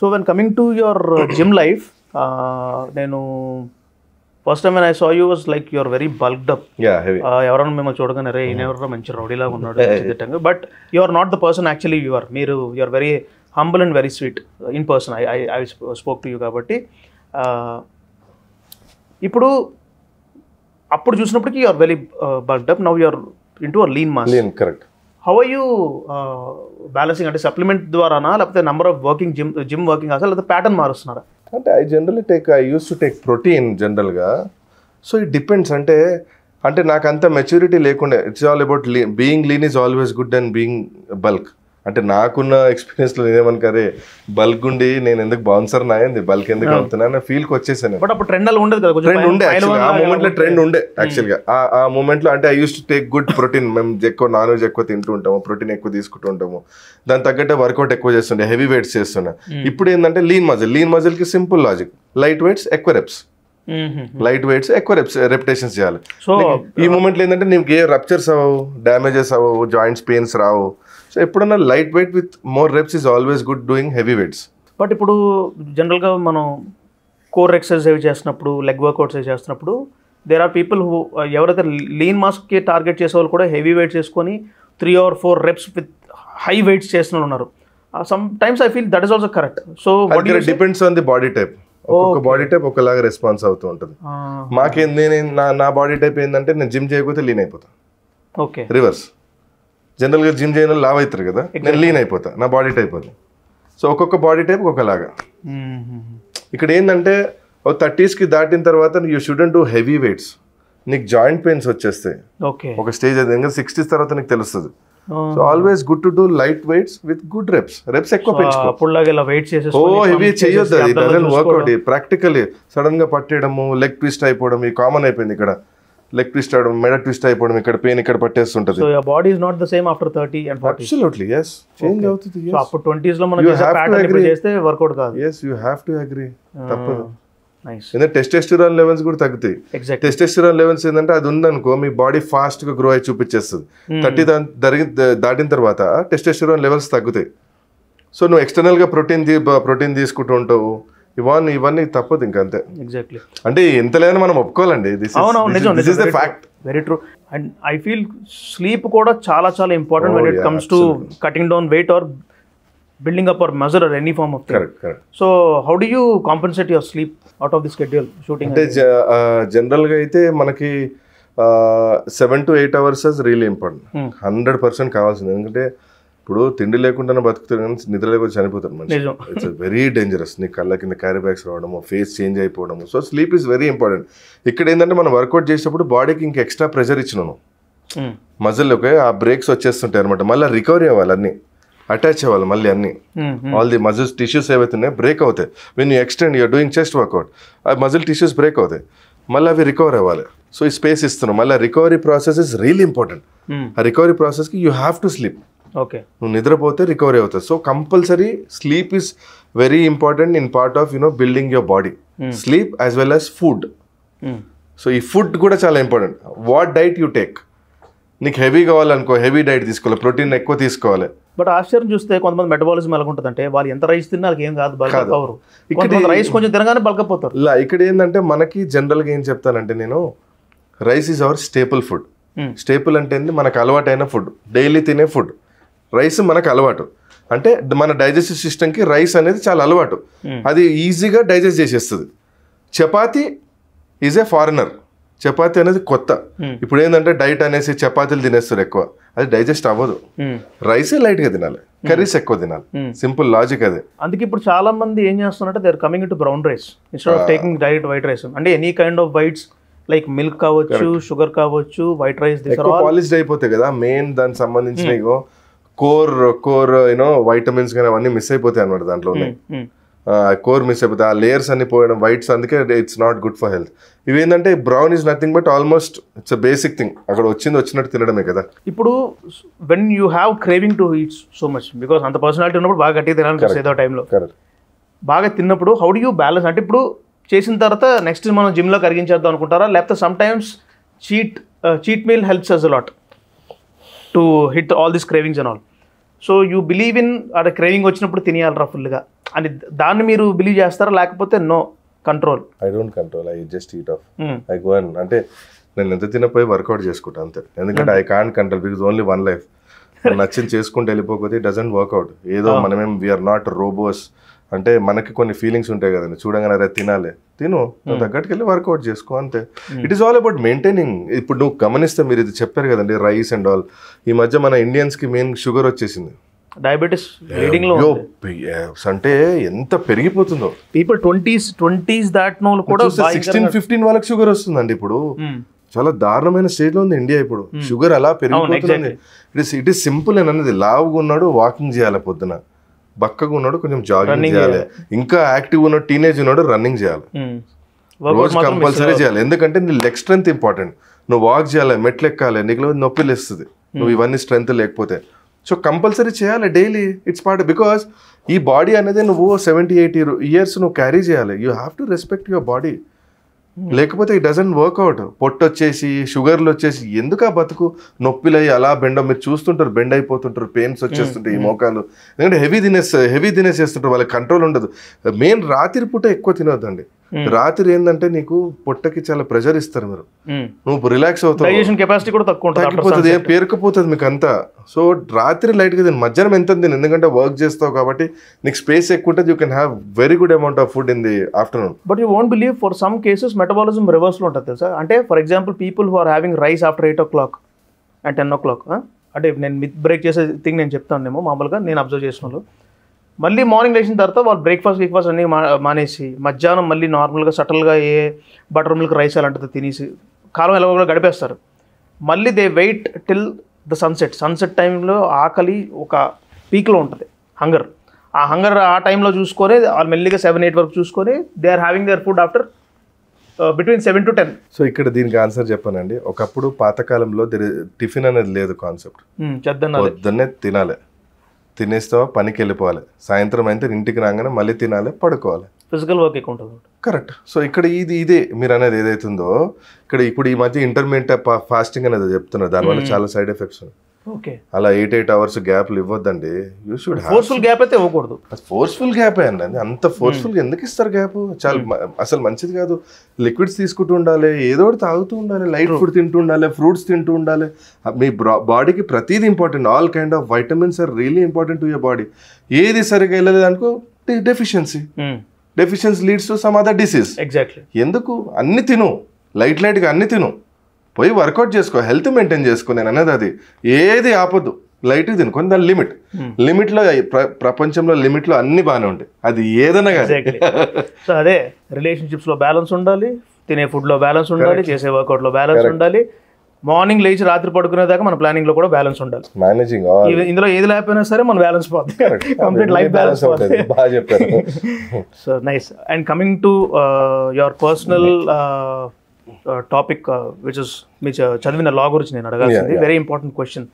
So when coming to your gym life నేను first time I saw you was like your very bulked up ఎవరైనా మిమ్మల్ని చూడగానే రే ఈయనెవరో మంచి రౌడీలా ఉన్నాడు but you are not the person actually you are మీరు you are very humble and very sweet in person I I I spoke to you కాబట్టి uh, ఇప్పుడు అప్పుడు చూసినప్పటికీ you are very bulked up now you are into lean mass correct how are you balancing అంటే supplement ద్వారానా లేకపోతే number of working gym gym working అసలు లేకపోతే pattern మారుస్తున్నారా అంటే I generally take I use to take protein జనరల్గా so it depends అంటే అంటే నాకు అంత మెచ్యూరిటీ లేకుండా it's all about being lean is always good and being bulk అంటే నాకున్న ఎక్స్పీరియన్స్ ఎక్స్పీరియన్స్లో కరే బల్క్ ఉండి నేను ఎందుకు బౌన్సర్ నాయంది బల్క్ ఎందుకు అవుతున్నా ఫీల్ కి వచ్చేసాను బట్ అప్పుడు ట్రెండ్ అలా ఉండదు కదా ట్రెండ్ ఉండే ఆ మూమెంట్లో ట్రెండ్ ఉండే యాక్చువల్గా hmm. ఆ మూమెంట్లో అంటే I use to take good protein మేము ఎక్కువ నాన్ వెజ్ ఎక్కువ తింటూ ఉంటాము ప్రోటీన్ ఎక్కువ తీసుకుంటూ ఉంటాము దాని తగ్గట్టే వర్కౌట్ ఎక్కువ చేస్తుండే హెవీ వెయిట్స్ చేస్తున్నా ఇప్పుడు ఏంటంటే లీన్ మజిల్ లీన్ మజిల్ కి సింపుల్ లాజిక్ లైట్ వెయిట్స్ ఎక్కువ రెప్స్ లైట్ వెయిట్స్ ఎక్కువ రెప్యుటేషన్స్ చేయాలి సో ఈ మూమెంట్లో ఏంటంటే నీకు ఏ రప్చర్స్ అవ్వవు డ్యామేజెస్ అవ్వవు జాయింట్స్ పెయిన్స్ రావు సో ఎప్పుడన్నా light weight with more reps is always good doing heavy weights but ఇప్పుడు జనరల్గా మనం కోర్ ఎక్సర్సైజ్ చేస్తున్నప్పుడు లెగ్ వర్కౌట్స్ చేస్తున్నప్పుడు దేర్ ఆర్ పీపుల్ హూ ఎవరైతే లీన్ మాస్క్కి టార్గెట్ చేసే వాళ్ళు కూడా హెవీ వెయిట్స్ చేసుకొని three or four reps with high weights చేస్తున్నారు ఉన్నారు sometimes I feel that is also correct so depends on the body type ఒక్కొక్క బాడీ టైప్ ఒకలాగా రెస్పాన్స్ అవుతూ ఉంటుంది మాకేం నేను నా బాడీ టైప్ ఏంటంటే నేను జిమ్ చేయకపోతే లీన్ అయిపోతాను ఓకే రివర్స్ జనరల్గా జిమ్ చేయడం లావ్ అవుతారు కదా నేను లీన్ అయిపోతా నా బాడీ టైప్ అది సో ఒక్కొక్క బాడీ టైప్ ఒకలాగా ఇక్కడ ఏంటంటే ఓ థర్టీస్కి దాటిన తర్వాత you shouldn't do heavy weights నీకు జాయింట్ పెయిన్స్ వచ్చేస్తాయి ఒక స్టేజ్ అది ఇంకా సిక్స్టీస్ తర్వాత నీకు తెలుస్తుంది so always good to do light weights with good reps reps ఎక్కువ పెంచుకో వెయిట్ చేసే హెవీ చేయొద్దు వర్క్అౌట్ ప్రాక్టికలీ సడన్ గా పట్టేయడము లెగ్ ట్విస్ట్ అయిపోవడం ఈ కామన్ అయిపోయింది ఇక్కడ లెగ్ ట్విస్ట్ అవడం మెడ ట్విస్ట్ అయిపోవడం ఇక్కడ పెయిన్ ఇక్కడ పట్టేస్తుంటది so your body is not the same after 30 and 40 absolutely yes change అవుతుంది yes సో అప్పుడు 20స్ లో మనం చేసే ప్యాటర్న్ ఇప్పుడు చేస్తే వర్కౌట్ కాదు yes you have to agree తప్పదు ఎందుకంటే టెస్టెస్టిరాన్ లెవెల్స్ కూడా తగ్గుతాయి టెస్టెస్టిరాన్ లెవెల్స్ ఏంటంటే అది ఉందనుకో మీ బాడీ ఫాస్ట్ గా గ్రో అయి చూపించేస్తుంది థర్టీ hmm. దాని దాటిన తర్వాత టెస్టెస్టిరాన్ లెవెల్స్ తగ్గుతాయి సో నువ్వు ఎక్స్టర్నల్ గా ప్రోటీన్ ప్రోటీన్ తీసుకుంటూ ఉంటావు ఇవన్నీ ఇవన్నీ తప్పదు ఇంకా అంతే ఎగ్జాక్ట్లీ అంటే ఎంత లేదని మనం ఒప్పుకోవాలండి fact very true and I feel sleep కూడా చాలా చాలా important when it comes to cutting down weight or building up or measure or any form of thing. Correct, correct. So how do you compensate your sleep out of the schedule అంటే జనరల్గా అయితే మనకి seven to eight hours real important hundred percent కావాల్సింది ఎందుకంటే ఇప్పుడు తిండి లేకుండానే బతుకుతారు కానీ నిద్ర లేకుండా చనిపోతారు మనిషి ఇట్స్ వెరీ డేంజరస్ నీ కళ్ళ కింద క్యారీ బ్యాగ్స్ రావడము ఫేస్ చేంజ్ అయిపోవడము so sleep is very important ఇక్కడ ఏంటంటే మనం వర్కౌట్ చేసేటప్పుడు బాడీకి ఇంకా ఎక్స్ట్రా ప్రెషర్ ఇచ్చినాను మజిల్ hmm. ఓకే ఆ బ్రేక్స్ వచ్చేస్తుంటాయి అనమాట మళ్ళీ రికవరీ అవ్వాలి అన్నీ అటాచ్ అవ్వాలి మళ్ళీ అన్ని ఆల్ ది మజిల్స్ టిష్యూస్ ఏవైతే ఉన్నాయో బ్రేక్ అవుతాయి when you extend your doing chest workout ఆ మజిల్ టిష్యూస్ బ్రేక్ అవుతాయి మళ్ళీ అవి రికవర్ అవ్వాలి సో ఈ స్పేస్ ఇస్తున్నాం మళ్ళీ recovery process is real important ఆ రికవరీ ప్రాసెస్కి you have to sleep okay నువ్వు నిద్రపోతే రికవరీ అవుతుంది so compulsory sleep is very important in part of you know building your body sleep as well as food so ఈ food కూడా చాలా important what diet you take నీకు heavy కావాలనుకో heavy diet తీసుకోవాలి ప్రోటీన్ ఎక్కువ తీసుకోవాలి బట్ ఆశ్చర్యం చూస్తే కొంతమంది మెటబాలిజం ఎలా ఉంటుందంటే వాళ్ళు ఎంత రైస్ తిన్నా ఏం కాదు బల్క్ ఇక్కడ రైస్ కొంచెం తినగానే బల్క్ ఇలా ఇక్కడ ఏంటంటే మనకి జనరల్గా ఏం చెప్తానంటే నేను rice is our staple food staple అంటే మనకు అలవాటైన ఫుడ్ డైలీ తినే ఫుడ్ రైస్ మనకు అలవాటు అంటే మన డైజెస్టివ్ సిస్టమ్కి రైస్ అనేది చాలా అలవాటు hmm. అది ఈజీగా డైజెస్ట్ చేసేస్తుంది chapati is a foreigner chapati అనేది కొత్త ఇప్పుడు ఏంటంటే డైట్ అనేసి చపాతీలు తినేస్తారు ఎక్కువ అది డైజెస్ట్ అవ్వదు రైసే లైట్ గా తినాలి కర్రీస్ ఎక్కువ తినాలి సింపుల్ లాజిక్ అదే అందుకే ఇప్పుడు చాలా మంది ఏం చేస్తున్నారంటే they are coming to brown rice instead of taking direct white rice అంటే any kind of whites like milk కావచ్చు షుగర్ కావచ్చు వైట్ రైస్ పాలిష్డ్ అయిపోతాయి కదా మెయిన్ దానికి సంబంధించిన కోర్ కోర్ యూనో వైటమిన్స్ కానీ అవన్నీ మిస్ అయిపోతాయి అనమాట దాంట్లోనే కోర్ మిస్ అయిపోతుంది ఆ లేయర్స్ అన్ని పోయడం వైట్స్ అందుకే it's not good for health ఇవేంటంటే brown is nothing but almost it's basic thing అక్కడ వచ్చింది వచ్చినట్టు తినడమే కదా ఇప్పుడు when you have craving to eat so much because అంత పర్సనాలిటీ ఉన్నప్పుడు బాగా గట్టి తినాలని ఏదో టైంలో బాగా తిన్నప్పుడు హౌ డు యూ బ్యాలెన్స్ అంటే ఇప్పుడు చేసిన తర్వాత నెక్స్ట్ మనం జిమ్లో కరిగించేద్దాం అనుకుంటారా లేకపోతే sometimes cheat cheat meal helps us a lot to hit all this cravings and all so you believe in అక్కడ క్రేవింగ్ వచ్చినప్పుడు తినేయాలరా ఫుల్గా అని దాన్ని మీరు బిలీవ్ చేస్తారా లేకపోతే no control I don't control I just eat off I go అంటే నేను ఎంత తినపోయి వర్కౌట్ చేసుకుంటా అంతే ఎందుకంటే I can't control because only one life నచ్చింది చేసుకుంటూ వెళ్ళిపోకపోతే డజంట్ వర్కౌట్ ఏదో hmm. మనమేం వీఆర్ నాట్ రోబోస్ అంటే మనకి కొన్ని ఫీలింగ్స్ ఉంటాయి కదండి చూడగానే అరే తినాలి తిను hmm. తగ్గట్టుకి వెళ్ళి వర్కౌట్ చేసుకో అంతే it is all about maintaining ఇప్పుడు నువ్వు గమనిస్తే మీరు ఇది చెప్పారు కదండి రైస్ అండ్ ఆల్ ఈ మధ్య మన ఇండియన్స్కి మెయిన్ షుగర్ వచ్చేసింది డయాబెటీస్ లీడింగ్ లో అంటే ఎంత పెరిగిపోతుందో పీపుల్ ట్వంటీస్ ట్వంటీస్ దాటిన వాళ్ళు కూడా సిక్స్టీన్ ఫిఫ్టీన్ వాళ్ళకి షుగర్ వస్తుందండి ఇప్పుడు hmm. చాలా దారుణమైన స్టేజ్ లో ఉంది ఇండియా ఇప్పుడు షుగర్ hmm. అలా పెరిగిపోతుంది it is it is simple అని అన్నది లావుగా ఉన్నాడు వాకింగ్ చేయాలి పొద్దున బక్కగా ఉన్నాడు కొంచెం జాగింగ్ చేయాలి ఇంకా యాక్టివ్ ఉన్నాడు టీనేజ్ ఉన్నాడు రన్నింగ్ చేయాలి hmm. రోజు కంపల్సరీ చేయాలి ఎందుకంటే నీ లెగ్ స్ట్రెంత్ ఇంపార్టెంట్ నువ్వు వాక్ చేయాలి మెట్లు ఎక్కాలి నీకు నొప్పి లేస్తుంది నువ్వు ఇవన్నీ స్ట్రెంత్ లేకపోతే సో కంపల్సరీ చేయాలి డైలీ ఇట్స్ పార్ట్ బికాస్ ఈ బాడీ అనేది నువ్వు సెవెంటీ ఎయిటీ ఇయర్స్ నువ్వు క్యారీ చేయాలి you have to respect your body లేకపోతే ఈ డజన్ వర్కౌట్ పొట్టు వచ్చేసి షుగర్లు వచ్చేసి ఎందుకు ఆ బతుకు నొప్పిలై అలా బెండ మీరు చూస్తుంటారు బెండ్ అయిపోతుంటారు పెయిన్స్ వచ్చేస్తుంటాయి ఈ hmm. మోకాలు ఎందుకంటే హెవీ తినేస్ హెవీ తినేసేస్తుంటారు వాళ్ళకి కంట్రోల్ ఉండదు మెయిన్ రాత్రి పూట ఎక్కువ తినొద్దండి రాత్రి ఏంటంటే నీకు పొట్టకి చాలా ప్రెషర్ ఇస్తారు మీరు నువ్వు రిలాక్స్ అవుతావు కెపాసిటీ కూడా తక్కువ తగ్గిపోతుంది పేరుకుపోతుంది మీకు అంతా సో రాత్రి లైట్గా తిని మధ్యాహ్నం ఎంత తిని ఎందుకంటే వర్క్ చేస్తావు కాబట్టి నీకు స్పేస్ ఎక్కువ ఉంటుంది you can have very good amount of food in the afternoon but you won't believe for some cases metabolism రివర్స్లో ఉంటుంది సార్ అంటే for example people who are having rice after eight o'clock and ten o'clock అంటే నేను myth break చేసే thing నేను చెప్తాను ఏమో మామూలుగా నేను అబ్జర్వ్ చేసిన మళ్ళీ మార్నింగ్ లేచిన తర్వాత వాళ్ళు బ్రేక్ఫాస్ట్ బ్రేక్ఫాస్ట్ అన్ని మానేసి మధ్యాహ్నం మళ్ళీ నార్మల్గా సటల్గా ఏ బటర్ మిల్క్ రైస్ అలాంటిది తినేసి కాలం ఎలా కూడా గడిపేస్తారు మళ్ళీ they wait till the sunset sunset టైంలో ఆకలి ఒక పీక్లో ఉంటుంది హంగర్ ఆ హంగర్ ఆ టైంలో చూసుకొని వాళ్ళు మెల్లిగా సెవెన్ ఎయిట్ వరకు చూసుకొని they are having their food after between seven to ten so ఇక్కడ దీనికి ఆన్సర్ చెప్పానండి ఒకప్పుడు పాతకాలంలో టిఫిన్ అనేది లేదు కాన్సెప్ట్ పొద్దున్నే తినాలి తినేస్తావా పనికి వెళ్ళిపోవాలి సాయంత్రం అయితే ఇంటికి రాగానే మళ్ళీ తినాలి పడుకోవాలి ఫిజికల్ వర్క్ ఎక్కువ ఉంటుంది కరెక్ట్ సో ఇక్కడ ఇది ఇదే మీరు అనేది ఏదైతుందో ఇక్కడ ఇప్పుడు ఈ మధ్య ఇంటర్మీడియట్ ఫాస్టింగ్ అనేది చెప్తున్నారు దానివల్ల చాలా సైడ్ ఎఫెక్ట్స్ ఉన్నాయి అలా ఎయిట్ ఎయిట్ అవర్స్ గ్యాప్లు ఇవ్వద్దండి యూ షుడ్ ఫోర్స్ఫుల్ గ్యాప్ అయితే ఇవ్వకూడదు ఫోర్స్ఫుల్ గ్యాప్ అండి అంత ఫోర్స్ఫుల్ hmm. ఎందుకు ఇస్తారు గ్యాప్ చాలా hmm. అసలు మంచిది కాదు లిక్విడ్స్ తీసుకుంటూ ఉండాలి ఏదో ఒకటి తాగుతూ ఉండాలి లైట్ ఫుడ్ తింటూ ఉండాలి ఫ్రూట్స్ తింటూ ఉండాలి మీ బాడీకి ప్రతిదీ important all kind of vitamins are really important to your body ఏది సరిగా వెళ్ళలేదు అనుకో deficiency deficiency leads to some other disease exactly ఎందుకు అన్ని తిను లైట్ లైట్గా అన్ని తిను పోయి వర్కౌట్ చేసుకో హెల్త్ మెయింటైన్ చేసుకో నేను అనేది అది ఏది ఆపొద్దు లైట్గా తినుకొని దాని లిమిట్ లిమిట్లో ప్రపంచంలో లిమిట్లో అన్ని బాగానే ఉంటాయి అది ఏదైనా కానీ సో అదే రిలేషన్షిప్స్లో బ్యాలెన్స్ ఉండాలి తినే ఫుడ్లో బ్యాలెన్స్ ఉండాలి చేసే వర్కౌట్లో బ్యాలెన్స్ ఉండాలి మార్నింగ్ లేచి రాత్రి పడుకునే దాకా మన ప్లానింగ్ లో కూడా బ్యాలెన్స్ ఉండాలి మేనేజింగ్ ఇందులో ఏది లేకపోయినా సరే మన బ్యాలెన్స్ పోతుంది కంప్లీట్ లైఫ్ బ్యాలెన్స్ బాగా చెప్పారు so nice and coming to your personal topic which is మీ చదివిన లా గురించి నేను అడగాల్సింది వెరీ ఇంపార్టెంట్ క్వశ్చన్